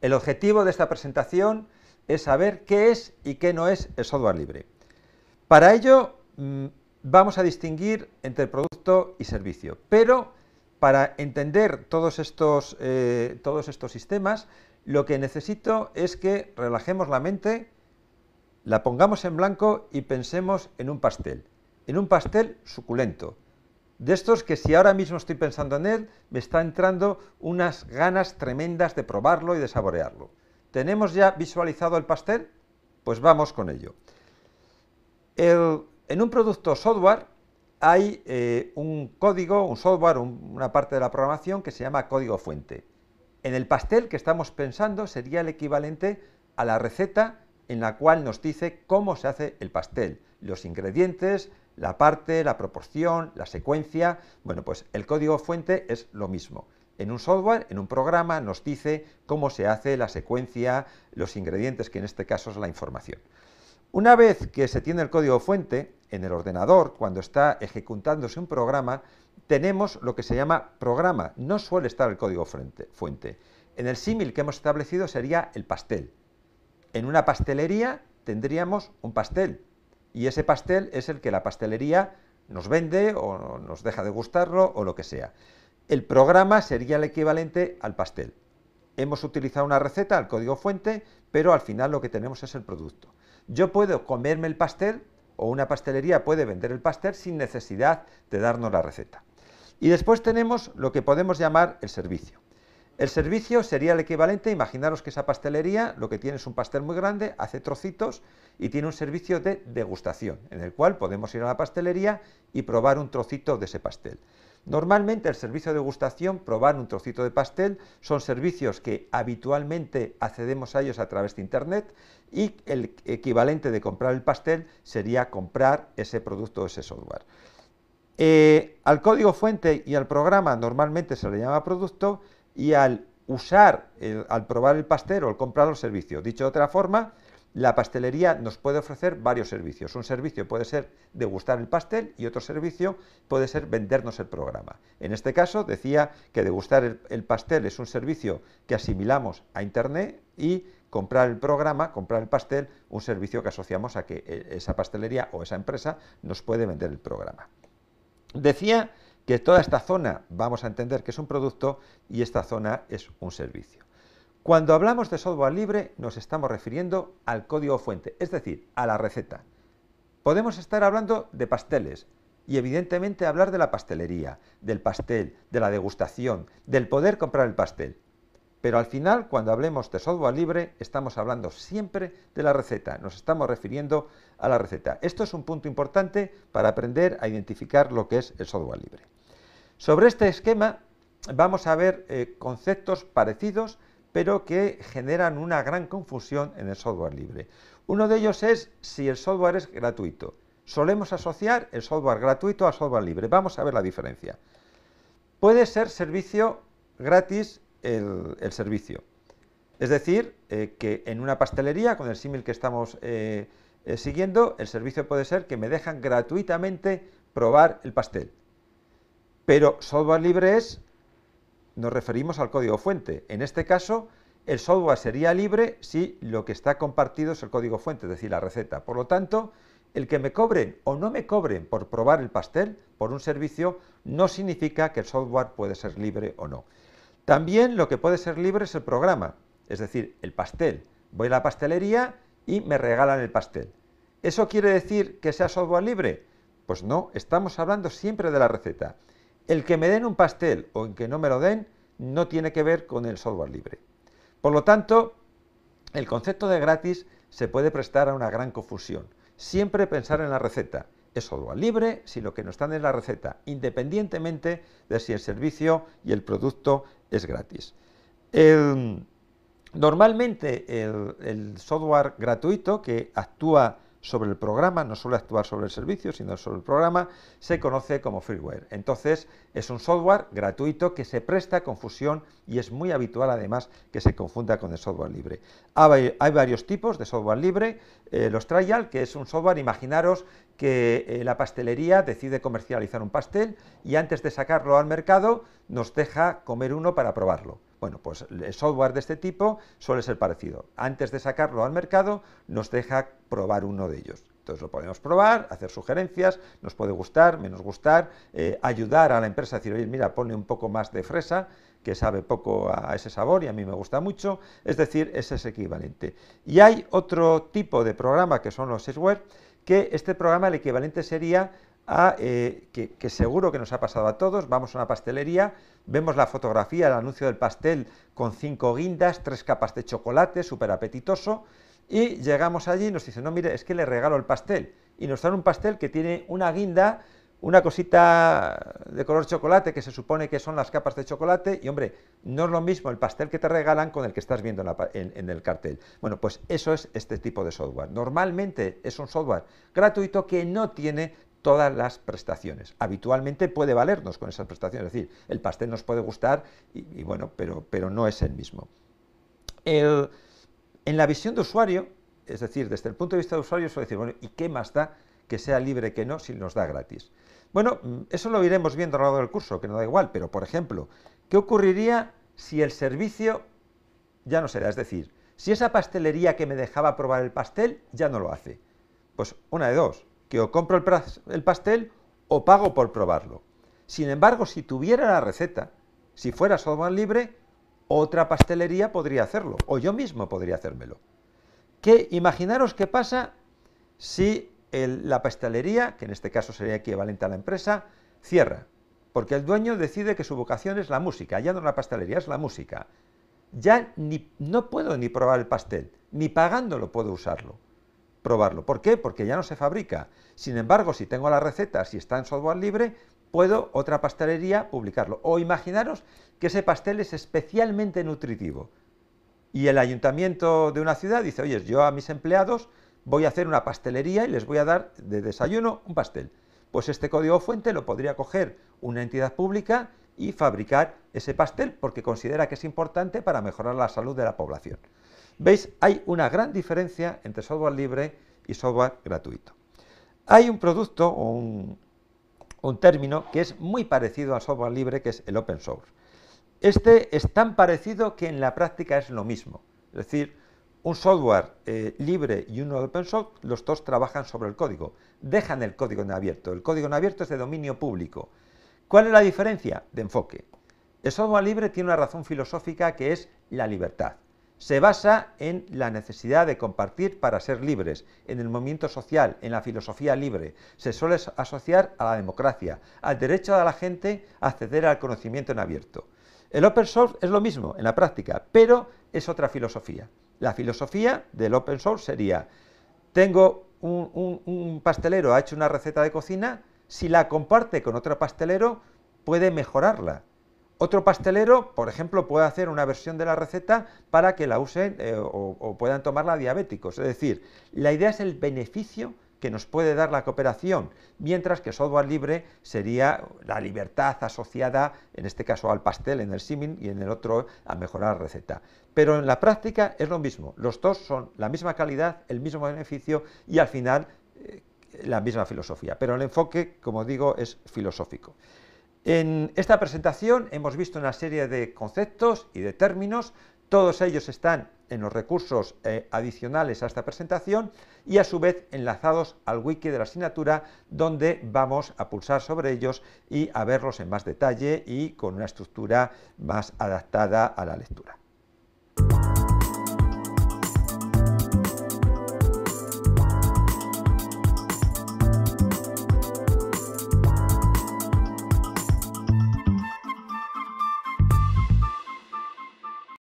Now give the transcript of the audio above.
El objetivo de esta presentación es saber qué es y qué no es el software libre. Para ello mm, vamos a distinguir entre producto y servicio, pero para entender todos estos, eh, todos estos sistemas, lo que necesito es que relajemos la mente, la pongamos en blanco y pensemos en un pastel, en un pastel suculento, de estos que si ahora mismo estoy pensando en él, me está entrando unas ganas tremendas de probarlo y de saborearlo. ¿Tenemos ya visualizado el pastel? Pues vamos con ello. en un producto software hay eh, un código, un software, una parte de la programación que se llama código fuente. En el pastel que estamos pensando sería el equivalente a la receta en la cual nos dice cómo se hace el pastel, los ingredientes, la parte, la proporción, la secuencia. Bueno, pues el código fuente es lo mismo. En un software, en un programa, nos dice cómo se hace la secuencia, los ingredientes, que en este caso es la información. Una vez que se tiene el código fuente, en el ordenador, cuando está ejecutándose un programa, tenemos lo que se llama programa. No suele estar el código fuente. En el símil que hemos establecido sería el pastel. En una pastelería tendríamos un pastel, y ese pastel es el que la pastelería nos vende o nos deja de gustarlo o lo que sea. El programa sería el equivalente al pastel. Hemos utilizado una receta, el código fuente, pero al final lo que tenemos es el producto. Yo puedo comerme el pastel o una pastelería puede vender el pastel sin necesidad de darnos la receta. Y después tenemos lo que podemos llamar el servicio. El servicio sería el equivalente, imaginaros que esa pastelería lo que tiene es un pastel muy grande, hace trocitos y tiene un servicio de degustación, en el cual podemos ir a la pastelería y probar un trocito de ese pastel. Normalmente el servicio de degustación, probar un trocito de pastel, son servicios que habitualmente accedemos a ellos a través de Internet y el equivalente de comprar el pastel sería comprar ese producto o ese software. Eh, al código fuente y al programa normalmente se le llama producto y al usar, al probar el pastel o al comprar el servicio. Dicho de otra forma, la pastelería nos puede ofrecer varios servicios. Un servicio puede ser degustar el pastel y otro servicio puede ser vendernos el programa. En este caso decía que degustar el, pastel es un servicio que asimilamos a Internet y comprar el programa, comprar el pastel, un servicio que asociamos a que eh, esa pastelería o esa empresa nos puede vender el programa. Decía que toda esta zona vamos a entender que es un producto y esta zona es un servicio. Cuando hablamos de software libre nos estamos refiriendo al código fuente, es decir, a la receta. Podemos estar hablando de pasteles y evidentemente hablar de la pastelería, del pastel, de la degustación, del poder comprar el pastel. Pero al final, cuando hablemos de software libre, estamos hablando siempre de la receta, nos estamos refiriendo a la receta. Esto es un punto importante para aprender a identificar lo que es el software libre. Sobre este esquema vamos a ver eh, conceptos parecidos, pero que generan una gran confusión en el software libre. Uno de ellos es si el software es gratuito. Solemos asociar el software gratuito al software libre. Vamos a ver la diferencia. Puede ser servicio gratis el, servicio. Es decir, eh, que en una pastelería, con el símil que estamos eh, eh, siguiendo, el servicio puede ser que me dejan gratuitamente probar el pastel. Pero software libre es, nos referimos al código fuente. En este caso, el software sería libre si lo que está compartido es el código fuente, es decir, la receta. Por lo tanto, el que me cobren o no me cobren por probar el pastel, por un servicio, no significa que el software puede ser libre o no. También lo que puede ser libre es el programa, es decir, el pastel. Voy a la pastelería y me regalan el pastel. ¿Eso quiere decir que sea software libre? Pues no, estamos hablando siempre de la receta. El que me den un pastel o el que no me lo den no tiene que ver con el software libre. Por lo tanto, el concepto de gratis se puede prestar a una gran confusión. Siempre pensar en la receta es software libre, sino que nos dan en la receta, independientemente de si el servicio y el producto es gratis. normalmente el software gratuito que actúa sobre el programa, no suele actuar sobre el servicio, sino sobre el programa, se conoce como freeware. Entonces, es un software gratuito que se presta a confusión y es muy habitual además que se confunda con el software libre. Hay, varios tipos de software libre, eh, los trial, que es un software, imaginaros que eh, la pastelería decide comercializar un pastel y antes de sacarlo al mercado nos deja comer uno para probarlo. Bueno, pues el software de este tipo suele ser parecido. Antes de sacarlo al mercado, nos deja probar uno de ellos. Entonces lo podemos probar, hacer sugerencias, nos puede gustar, menos gustar, eh, ayudar a la empresa a decir, oye, mira, ponle un poco más de fresa, que sabe poco a ese sabor y a mí me gusta mucho, es decir, ese es equivalente. Y hay otro tipo de programa que son los software, que este programa el equivalente sería eh, que, seguro que nos ha pasado a todos, vamos a una pastelería, vemos la fotografía, el anuncio del pastel con cinco guindas, tres capas de chocolate, súper apetitoso, y llegamos allí y nos dicen, no, mire, es que le regalo el pastel, y nos dan un pastel que tiene una guinda, una cosita de color chocolate que se supone que son las capas de chocolate, y hombre, no es lo mismo el pastel que te regalan con el que estás viendo en el cartel. Bueno, pues eso es este tipo de software. Normalmente es un software gratuito que no tiene todas las prestaciones. Habitualmente puede valernos con esas prestaciones, es decir, el pastel nos puede gustar y, bueno, pero, pero no es el mismo. en la visión de usuario, es decir, desde el punto de vista de usuario, suele decir, bueno, ¿y qué más da que sea libre que no si nos da gratis? Bueno, mm, eso lo iremos viendo a lo largo del curso, que no da igual, pero por ejemplo, ¿qué ocurriría si el servicio ya no se da? Es decir, si esa pastelería que me dejaba probar el pastel ya no lo hace. Pues una de dos, que o compro el, pastel o pago por probarlo. Sin embargo, si tuviera la receta, si fuera software libre, otra pastelería podría hacerlo, o yo mismo podría hacérmelo. ¿Qué? imaginaros qué pasa si la pastelería, que en este caso sería equivalente a la empresa, cierra, porque el dueño decide que su vocación es la música, ya no la pastelería, es la música. Ya no puedo ni probar el pastel, ni pagándolo puedo usarlo probarlo. ¿Por qué? Porque ya no se fabrica. Sin embargo, si tengo la receta, si está en software libre, puedo otra pastelería publicarlo. O imaginaros que ese pastel es especialmente nutritivo. Y el ayuntamiento de una ciudad dice, oye, yo a mis empleados voy a hacer una pastelería y les voy a dar de desayuno un pastel. Pues este código fuente lo podría coger una entidad pública y fabricar ese pastel porque considera que es importante para mejorar la salud de la población. Veis, hay una gran diferencia entre software libre y software gratuito. Hay un producto o un, término que es muy parecido al software libre, que es el open source. Este es tan parecido que en la práctica es lo mismo. Es decir, un software eh, libre y uno open source, los dos trabajan sobre el código, dejan el código en abierto. El código en abierto es de dominio público. ¿Cuál es la diferencia? De enfoque. El software libre tiene una razón filosófica que es la libertad se basa en la necesidad de compartir para ser libres, en el movimiento social, en la filosofía libre. Se suele asociar a la democracia, al derecho de la gente a acceder al conocimiento en abierto. El open source es lo mismo en la práctica, pero es otra filosofía. La filosofía del open source sería, tengo un, un pastelero, ha hecho una receta de cocina, si la comparte con otro pastelero, puede mejorarla, otro pastelero, por ejemplo, puede hacer una versión de la receta para que la usen eh, o, puedan tomarla diabéticos. Es decir, la idea es el beneficio que nos puede dar la cooperación, mientras que software libre sería la libertad asociada, en este caso al pastel, en el simin y en el otro a mejorar la receta. Pero en la práctica es lo mismo, los dos son la misma calidad, el mismo beneficio y al final eh, la misma filosofía. Pero el enfoque, como digo, es filosófico. En esta presentación hemos visto una serie de conceptos y de términos, todos ellos están en los recursos eh, adicionales a esta presentación y a su vez enlazados al wiki de la asignatura donde vamos a pulsar sobre ellos y a verlos en más detalle y con una estructura más adaptada a la lectura.